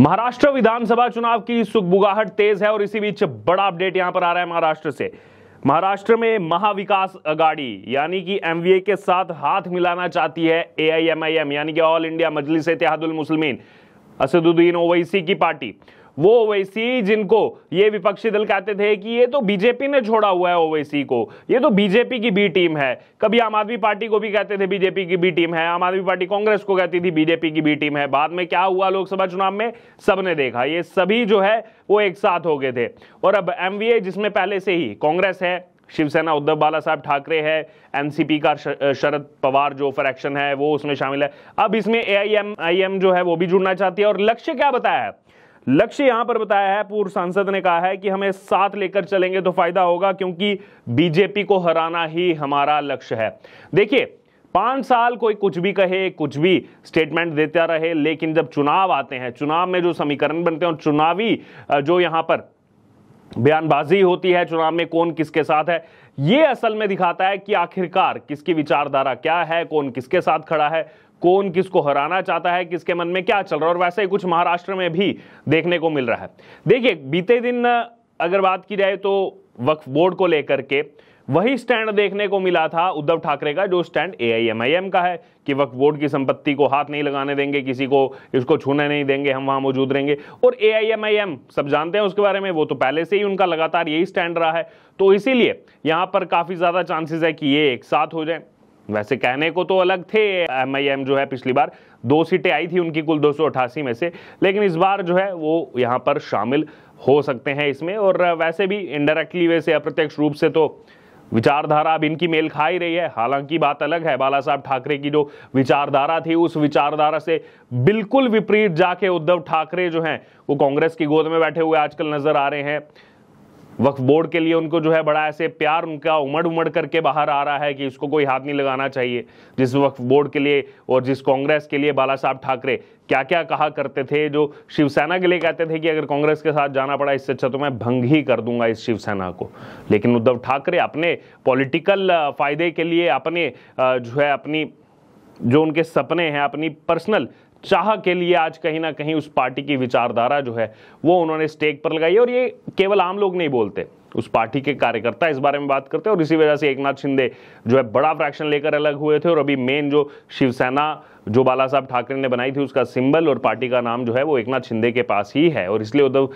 महाराष्ट्र विधानसभा चुनाव की सुखबुगाहट तेज है और इसी बीच बड़ा अपडेट यहां पर आ रहा है महाराष्ट्र से महाराष्ट्र में महाविकास अगाड़ी यानी कि एमवीए के साथ हाथ मिलाना चाहती है एआईएमआईएम यानी कि ऑल इंडिया मजलिस इतिहादुल मुस्लिम असदुद्दीन ओवैसी की पार्टी वो ओवैसी जिनको ये विपक्षी दल कहते थे कि ये तो बीजेपी ने छोड़ा हुआ है ओवैसी को ये तो बीजेपी की बी टीम है कभी आम आदमी पार्टी को भी कहते थे बीजेपी की बी टीम है आम आदमी पार्टी कांग्रेस को कहती थी बीजेपी की बी टीम है बाद में क्या हुआ लोकसभा चुनाव में सबने देखा ये सभी जो है वो एक साथ हो गए थे और अब एम जिसमें पहले से ही कांग्रेस है शिवसेना उद्धव बाला साहब ठाकरे है एनसीपी का शरद पवार जो फ्रैक्शन है वो उसमें शामिल है अब इसमें एआईएमआईएम जो है वो भी जुड़ना चाहती है और लक्ष्य क्या बताया है लक्ष्य यहां पर बताया है पूर्व सांसद ने कहा है कि हमें साथ लेकर चलेंगे तो फायदा होगा क्योंकि बीजेपी को हराना ही हमारा लक्ष्य है देखिए पांच साल कोई कुछ भी कहे कुछ भी स्टेटमेंट देता रहे लेकिन जब चुनाव आते हैं चुनाव में जो समीकरण बनते हैं और चुनावी जो यहां पर बयानबाजी होती है चुनाव में कौन किसके साथ है ये असल में दिखाता है कि आखिरकार किसकी विचारधारा क्या है कौन किसके साथ खड़ा है कौन किसको हराना चाहता है किसके मन में क्या चल रहा है और वैसे ही कुछ महाराष्ट्र में भी देखने को मिल रहा है देखिए बीते दिन अगर बात की जाए तो वक्फ बोर्ड को लेकर के वही स्टैंड देखने को मिला था उद्धव ठाकरे का जो स्टैंड ए का है कि वक्फ बोर्ड की संपत्ति को हाथ नहीं लगाने देंगे किसी को इसको छूने नहीं देंगे हम वहां मौजूद रहेंगे और ए सब जानते हैं उसके बारे में वो तो पहले से ही उनका लगातार यही स्टैंड रहा है तो इसीलिए यहां पर काफ़ी ज़्यादा चांसेस है कि ये एक साथ हो जाए वैसे कहने को तो अलग थे एम जो है पिछली बार दो सीटें आई थी उनकी कुल दो में से लेकिन इस बार जो है वो यहाँ पर शामिल हो सकते हैं इसमें और वैसे भी इनडायरेक्टली वैसे अप्रत्यक्ष रूप से तो विचारधारा अब इनकी मेल खा ही रही है हालांकि बात अलग है बाला साहब ठाकरे की जो विचारधारा थी उस विचारधारा से बिल्कुल विपरीत जाके उद्धव ठाकरे जो हैं वो कांग्रेस की गोद में बैठे हुए आजकल नजर आ रहे हैं वक्फ बोर्ड के लिए उनको जो है बड़ा ऐसे प्यार उनका उमड़ उमड़ करके बाहर आ रहा है कि इसको कोई हाथ नहीं लगाना चाहिए जिस वक्फ बोर्ड के लिए और जिस कांग्रेस के लिए बाला साहब ठाकरे क्या क्या कहा करते थे जो शिवसेना के लिए कहते थे कि अगर कांग्रेस के साथ जाना पड़ा इससे अच्छा तो मैं भंग ही कर दूंगा इस शिवसेना को लेकिन उद्धव ठाकरे अपने पॉलिटिकल फ़ायदे के लिए अपने जो है अपनी जो उनके सपने हैं अपनी पर्सनल चाह के लिए आज कहीं ना कहीं उस पार्टी की विचारधारा जो है वो उन्होंने स्टेक पर लगाई और ये केवल आम लोग नहीं बोलते उस पार्टी के कार्यकर्ता इस बारे में बात करते हैं और इसी वजह से एक नाथ शिंदे जो है बड़ा फ्रैक्शन लेकर अलग हुए थे और अभी मेन जो शिवसेना जो बाला साहब ठाकरे ने बनाई थी उसका सिंबल और पार्टी का नाम जो है वो एक नाथ शिंदे के पास ही है और इसलिए उद्धव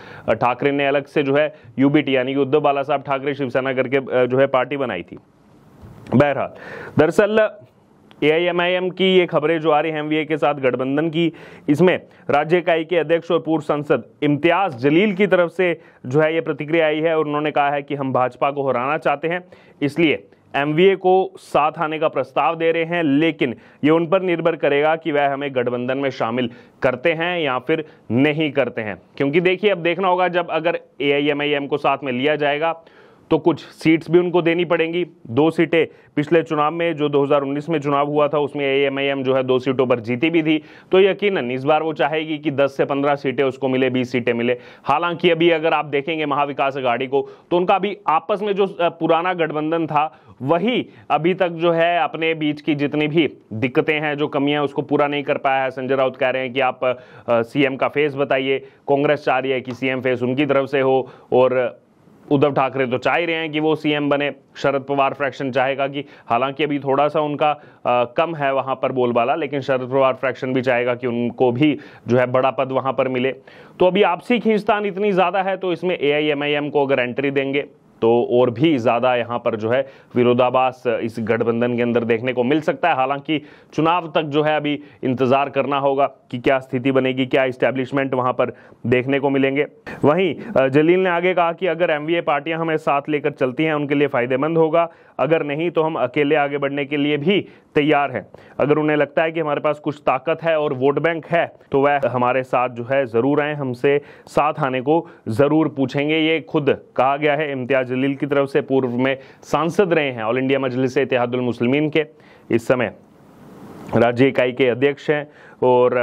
ठाकरे ने अलग से जो है यूबीटी यानी कि उद्धव बाला साहब ठाकरे शिवसेना करके जो है पार्टी बनाई थी बहरहाल दरअसल एआईएमआईएम की ये खबरें जो आ रही हैं एमवीए के साथ गठबंधन की इसमें राज्य इकाई के अध्यक्ष और पूर्व सांसद इम्तियाज जलील की तरफ से जो है ये प्रतिक्रिया आई है और उन्होंने कहा है कि हम भाजपा को हराना चाहते हैं इसलिए एम को साथ आने का प्रस्ताव दे रहे हैं लेकिन ये उन पर निर्भर करेगा कि वह हमें गठबंधन में शामिल करते हैं या फिर नहीं करते हैं क्योंकि देखिए अब देखना होगा जब अगर ए को साथ में लिया जाएगा तो कुछ सीट्स भी उनको देनी पड़ेंगी दो सीटें पिछले चुनाव में जो 2019 में चुनाव हुआ था उसमें एएमआईएम जो है दो सीटों पर जीती भी थी तो यकीनन इस बार वो चाहेगी कि 10 से 15 सीटें उसको मिले 20 सीटें मिले हालांकि अभी अगर आप देखेंगे महाविकास अघाड़ी को तो उनका अभी आपस में जो पुराना गठबंधन था वही अभी तक जो है अपने बीच की जितनी भी दिक्कतें हैं जो कमियां उसको पूरा नहीं कर पाया है संजय राउत कह रहे हैं कि आप सीएम का फेस बताइए कांग्रेस चाह रही है कि सीएम फेस उनकी तरफ से हो और उद्धव ठाकरे तो चाह ही रहे हैं कि वो सीएम बने शरद पवार फ्रैक्शन चाहेगा कि हालांकि अभी थोड़ा सा उनका आ, कम है वहाँ पर बोलबाला लेकिन शरद पवार फ्रैक्शन भी चाहेगा कि उनको भी जो है बड़ा पद वहाँ पर मिले तो अभी आपसी खींचतान इतनी ज़्यादा है तो इसमें ए को अगर एंट्री देंगे तो और भी ज़्यादा यहाँ पर जो है विरोधाभास इस गठबंधन के अंदर देखने को मिल सकता है हालांकि चुनाव तक जो है अभी इंतज़ार करना होगा कि क्या स्थिति बनेगी क्या इस्टेब्लिशमेंट वहाँ पर देखने को मिलेंगे वहीं जलील ने आगे कहा कि अगर एम पार्टियां हमें साथ लेकर चलती हैं उनके लिए फ़ायदेमंद होगा अगर नहीं तो हम अकेले आगे बढ़ने के लिए भी तैयार हैं अगर उन्हें लगता है कि हमारे पास कुछ ताकत है और वोट बैंक है तो वह हमारे साथ जो है ज़रूर आए हमसे साथ आने को ज़रूर पूछेंगे ये खुद कहा गया है इम्तियाज जलील की तरफ से पूर्व में सांसद रहे हैं ऑल इंडिया मजलिस इतिहादुल के इस समय राज्य इकाई के अध्यक्ष हैं और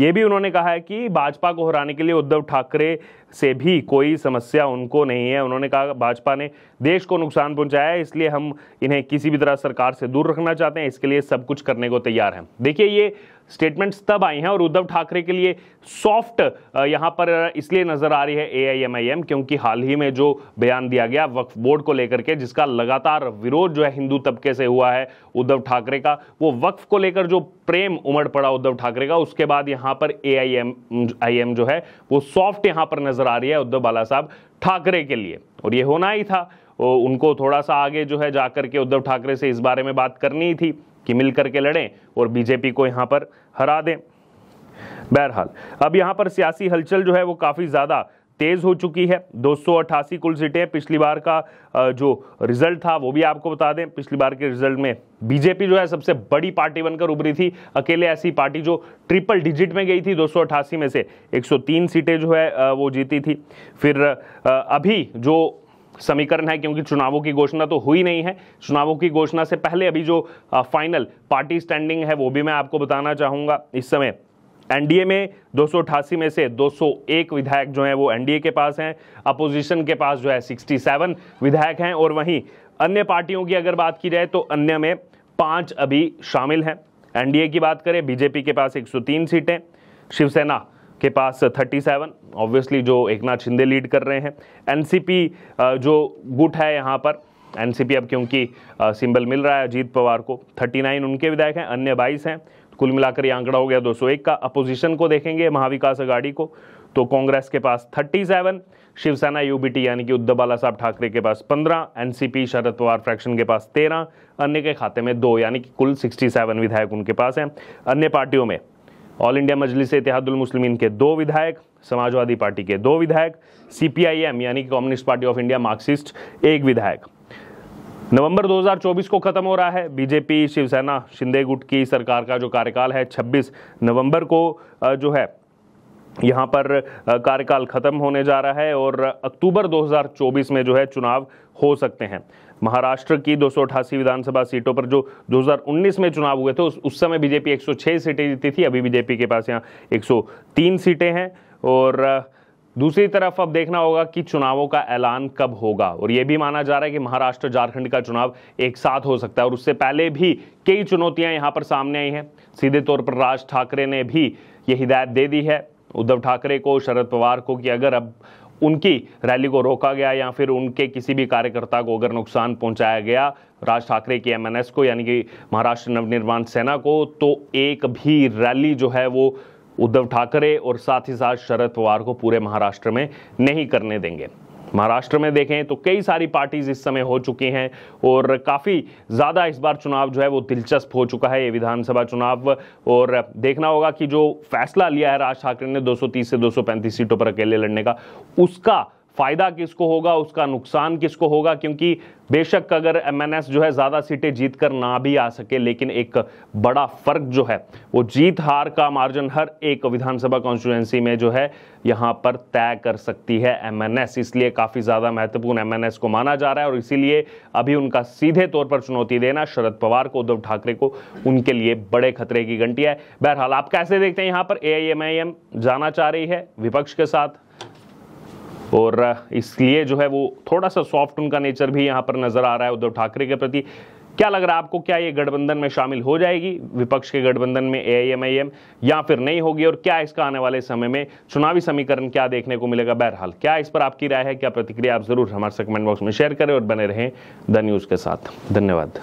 ये भी उन्होंने कहा है कि भाजपा को हराने के लिए उद्धव ठाकरे से भी कोई समस्या उनको नहीं है उन्होंने कहा भाजपा ने देश को नुकसान पहुंचाया है इसलिए हम इन्हें किसी भी तरह सरकार से दूर रखना चाहते हैं इसके लिए सब कुछ करने को तैयार हैं देखिए ये स्टेटमेंट्स तब आई हैं और उद्धव ठाकरे के लिए सॉफ्ट यहां पर इसलिए नजर आ रही है ए एम क्योंकि हाल ही में जो बयान दिया गया वक्फ बोर्ड को लेकर के जिसका लगातार विरोध जो है हिंदू तबके से हुआ है उद्धव ठाकरे का वो वक्फ को लेकर जो प्रेम उमड़ पड़ा उद्धव ठाकरे का उसके बाद यहां पर ए एम जो है वो सॉफ्ट यहाँ पर नजर आ रही है उद्धव बाला साहब ठाकरे के लिए और ये होना ही था उनको थोड़ा सा आगे जो है जाकर के उद्धव ठाकरे से इस बारे में बात करनी ही थी कि मिल करके लड़ें और बीजेपी को यहाँ पर हरा दें बहरहाल अब यहाँ पर सियासी हलचल जो है वो काफ़ी ज़्यादा तेज़ हो चुकी है दो कुल सीटें पिछली बार का जो रिजल्ट था वो भी आपको बता दें पिछली बार के रिजल्ट में बीजेपी जो है सबसे बड़ी पार्टी बनकर उभरी थी अकेले ऐसी पार्टी जो ट्रिपल डिजिट में गई थी दो में से 103 सीटें जो है वो जीती थी फिर अभी जो समीकरण है क्योंकि चुनावों की घोषणा तो हुई नहीं है चुनावों की घोषणा से पहले अभी जो फाइनल पार्टी स्टैंडिंग है वो भी मैं आपको बताना चाहूँगा इस समय एनडीए में दो में से 201 विधायक जो हैं वो एनडीए के पास हैं अपोजिशन के पास जो है 67 विधायक हैं और वहीं अन्य पार्टियों की अगर बात की जाए तो अन्य में पांच अभी शामिल हैं एनडीए की बात करें बीजेपी के पास 103 सीटें शिवसेना के पास 37 ऑब्वियसली जो एक नाथ शिंदे लीड कर रहे हैं एनसीपी जो गुट है यहाँ पर एनसीपी अब क्योंकि सिंबल मिल रहा है अजीत पवार को 39 उनके विधायक हैं अन्य 22 हैं कुल मिलाकर ये आंकड़ा हो गया 201 का अपोजिशन को देखेंगे महाविकास अगाड़ी को तो कांग्रेस के पास 37 शिवसेना यूबीटी यानी कि उद्धव बाला साहब ठाकरे के पास 15 एनसीपी शरद पवार फ्रैक्शन के पास 13 अन्य के खाते में दो यानी कि कुल 67 विधायक उनके पास हैं अन्य पार्टियों में ऑल इंडिया मजलिस इतिहादुल मुस्लिमीन के दो विधायक समाजवादी पार्टी के दो विधायक सीपीआईएम यानी कि communist party of India Marxist एक विधायक नवंबर 2024 को खत्म हो रहा है बीजेपी शिवसेना शिंदे गुट की सरकार का जो कार्यकाल है 26 नवंबर को जो है यहाँ पर कार्यकाल खत्म होने जा रहा है और अक्टूबर 2024 में जो है चुनाव हो सकते हैं महाराष्ट्र की दो विधानसभा सीटों पर जो 2019 में चुनाव हुए थे उस, उस समय बीजेपी 106 सीटें जीती थी अभी बीजेपी के पास यहाँ 103 सीटें हैं और दूसरी तरफ अब देखना होगा कि चुनावों का ऐलान कब होगा और ये भी माना जा रहा है कि महाराष्ट्र झारखंड का चुनाव एक साथ हो सकता है और उससे पहले भी कई चुनौतियां यहाँ पर सामने आई हैं सीधे तौर पर राज ठाकरे ने भी ये हिदायत दे दी है उद्धव ठाकरे को शरद पवार को कि अगर अब उनकी रैली को रोका गया या फिर उनके किसी भी कार्यकर्ता को अगर नुकसान पहुंचाया गया राज ठाकरे की एमएनएस को यानी कि महाराष्ट्र नवनिर्माण सेना को तो एक भी रैली जो है वो उद्धव ठाकरे और साथ ही साथ शरद पवार को पूरे महाराष्ट्र में नहीं करने देंगे महाराष्ट्र में देखें तो कई सारी पार्टीज इस समय हो चुकी हैं और काफ़ी ज़्यादा इस बार चुनाव जो है वो दिलचस्प हो चुका है ये विधानसभा चुनाव और देखना होगा कि जो फैसला लिया है राज ठाकरे ने 230 से 235 सीटों पर अकेले लड़ने का उसका फ़ायदा किसको होगा उसका नुकसान किसको होगा क्योंकि बेशक अगर एम जो है ज़्यादा सीटें जीत कर ना भी आ सके लेकिन एक बड़ा फर्क जो है वो जीत हार का मार्जिन हर एक विधानसभा कॉन्स्टिट्युएंसी में जो है यहाँ पर तय कर सकती है एम इसलिए काफ़ी ज़्यादा महत्वपूर्ण एम को माना जा रहा है और इसीलिए अभी उनका सीधे तौर पर चुनौती देना शरद पवार को उद्धव ठाकरे को उनके लिए बड़े खतरे की घंटी है बहरहाल आप कैसे देखते हैं यहाँ पर ए जाना चाह रही है विपक्ष के साथ और इसलिए जो है वो थोड़ा सा सॉफ्ट उनका नेचर भी यहाँ पर नजर आ रहा है उद्धव ठाकरे के प्रति क्या लग रहा है आपको क्या ये गठबंधन में शामिल हो जाएगी विपक्ष के गठबंधन में एआईएमआईएम या फिर नहीं होगी और क्या इसका आने वाले समय में चुनावी समीकरण क्या देखने को मिलेगा बहरहाल क्या इस पर आपकी राय है क्या प्रतिक्रिया आप जरूर हमारे कमेंट बॉक्स में शेयर करें और बने रहें द न्यूज़ के साथ धन्यवाद